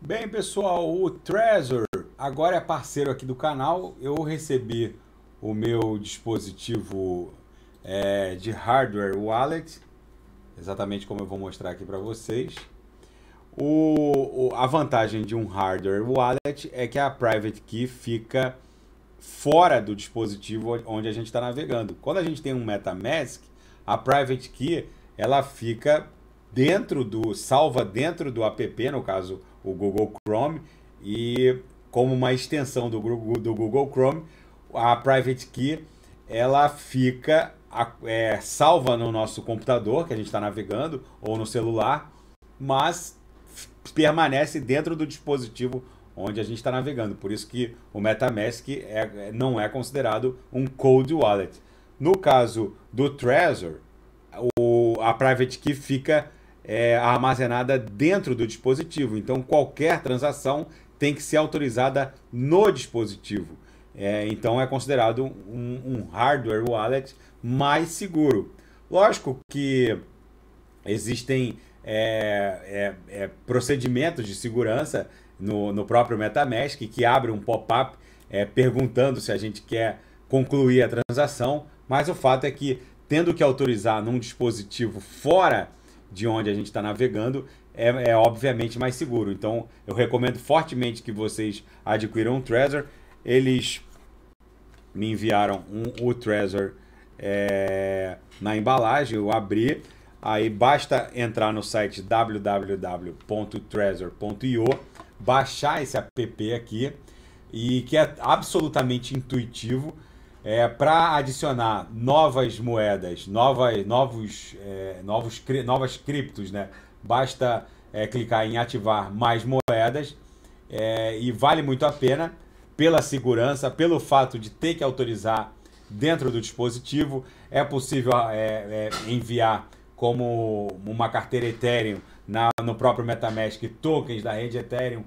Bem, pessoal, o Trezor agora é parceiro aqui do canal. Eu recebi o meu dispositivo é, de hardware wallet, exatamente como eu vou mostrar aqui para vocês. O, o, a vantagem de um hardware wallet é que a private key fica fora do dispositivo onde a gente está navegando. Quando a gente tem um MetaMask, a private key ela fica dentro do salva dentro do app, no caso o Google Chrome, e como uma extensão do Google, do Google Chrome, a private key ela fica é, salva no nosso computador que a gente está navegando ou no celular, mas permanece dentro do dispositivo onde a gente está navegando. Por isso que o MetaMask é, é, não é considerado um cold wallet. No caso do Trezor, o, a private key fica é, armazenada dentro do dispositivo. Então, qualquer transação tem que ser autorizada no dispositivo. É, então, é considerado um, um hardware wallet mais seguro. Lógico que existem é, é, é, procedimentos de segurança no, no próprio MetaMask que abre um pop-up é, perguntando se a gente quer concluir a transação, mas o fato é que, tendo que autorizar num dispositivo fora de onde a gente está navegando, é, é, obviamente mais seguro. Então, eu recomendo fortemente que vocês adquiram um Trezor. Eles me enviaram um, o Trezor é, na embalagem, eu abri. Aí basta entrar no site www.trezor.io, baixar esse app aqui, e que é absolutamente intuitivo é, para adicionar novas moedas, novas, novos, é, novos, novas criptos, né? Basta é, clicar em ativar mais moedas é, e vale muito a pena pela segurança, pelo fato de ter que autorizar dentro do dispositivo, é possível é, é, enviar como uma carteira Ethereum na, no próprio MetaMask tokens da rede Ethereum,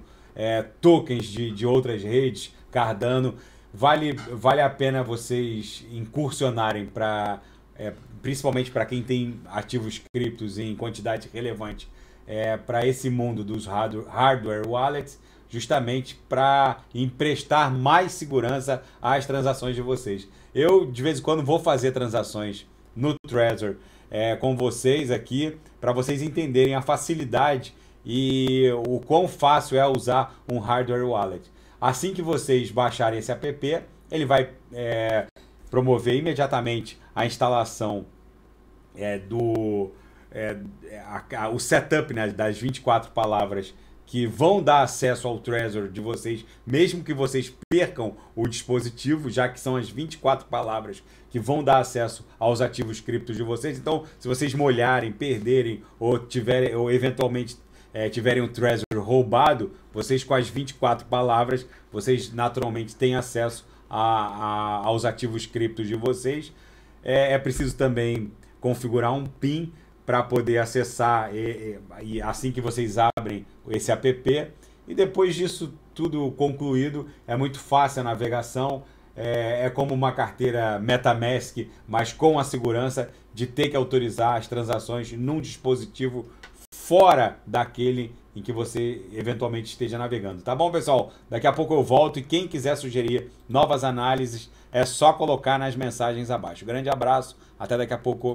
tokens de, de outras redes, Cardano vale, vale a pena vocês incursionarem para é, principalmente para quem tem ativos criptos em quantidade relevante é, para esse mundo dos hardware, hardware wallets, justamente para emprestar mais segurança às transações de vocês. Eu de vez em quando vou fazer transações no Trezor é, com vocês aqui para vocês entenderem a facilidade e o quão fácil é usar um hardware wallet. Assim que vocês baixarem esse app, ele vai é, promover imediatamente a instalação é, do é, a, a, o setup né, das 24 palavras que vão dar acesso ao Trezor de vocês, mesmo que vocês percam o dispositivo, já que são as 24 palavras que vão dar acesso aos ativos criptos de vocês. Então, se vocês molharem, perderem ou tiverem ou eventualmente é, tiverem um Trezor roubado, vocês, com as 24 palavras, vocês naturalmente têm acesso a, a, aos ativos criptos de vocês. É, é preciso também configurar um PIN para poder acessar e, e, e, assim que vocês abrem esse app. E depois disso tudo concluído, é muito fácil a navegação. É, é, como uma carteira MetaMask, mas com a segurança de ter que autorizar as transações num dispositivo fora daquele em que você eventualmente esteja navegando. Tá bom, pessoal? Daqui a pouco eu volto e quem quiser sugerir novas análises é só colocar nas mensagens abaixo. Grande abraço, até daqui a pouco.